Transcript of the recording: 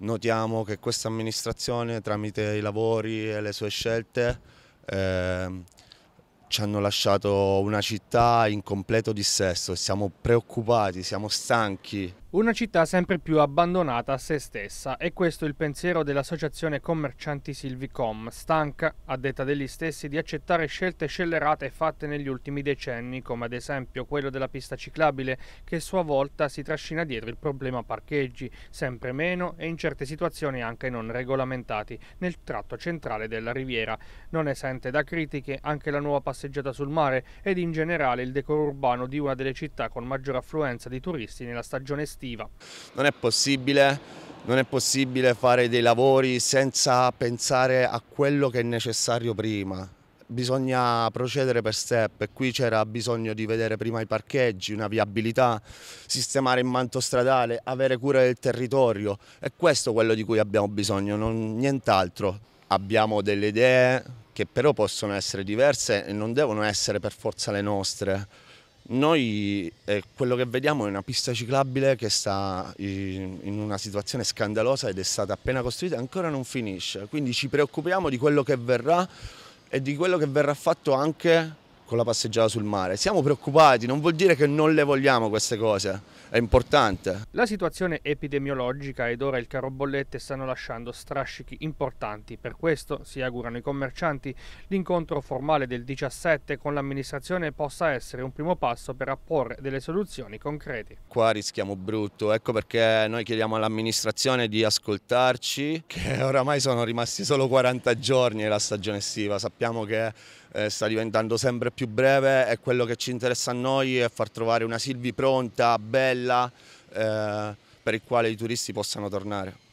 Notiamo che questa amministrazione tramite i lavori e le sue scelte eh, ci hanno lasciato una città in completo dissesto, siamo preoccupati, siamo stanchi. Una città sempre più abbandonata a se stessa e questo il pensiero dell'associazione commercianti Silvicom, stanca, a detta degli stessi, di accettare scelte scellerate fatte negli ultimi decenni, come ad esempio quello della pista ciclabile, che a sua volta si trascina dietro il problema parcheggi, sempre meno e in certe situazioni anche non regolamentati, nel tratto centrale della riviera. Non esente da critiche anche la nuova passeggiata sul mare ed in generale il decoro urbano di una delle città con maggior affluenza di turisti nella stagione estiva estiva. Non è possibile non è possibile fare dei lavori senza pensare a quello che è necessario prima. Bisogna procedere per step e qui c'era bisogno di vedere prima i parcheggi, una viabilità, sistemare il manto stradale, avere cura del territorio. È questo quello di cui abbiamo bisogno, non, nient'altro. Abbiamo delle idee che però possono essere diverse e non devono essere per forza le nostre. Noi eh, quello che vediamo è una pista ciclabile che sta in una situazione scandalosa ed è stata appena costruita e ancora non finisce, quindi ci preoccupiamo di quello che verrà e di quello che verrà fatto anche con la passeggiata sul mare. Siamo preoccupati, non vuol dire che non le vogliamo queste cose, è importante. La situazione epidemiologica ed ora il caro bollette stanno lasciando strascichi importanti, per questo si augurano i commercianti l'incontro formale del 17 con l'amministrazione possa essere un primo passo per apporre delle soluzioni concrete. Qua rischiamo brutto, ecco perché noi chiediamo all'amministrazione di ascoltarci, che oramai sono rimasti solo 40 giorni la stagione estiva, sappiamo che eh, sta diventando sempre più più breve è quello che ci interessa a noi, è far trovare una Silvi pronta, bella, eh, per il quale i turisti possano tornare.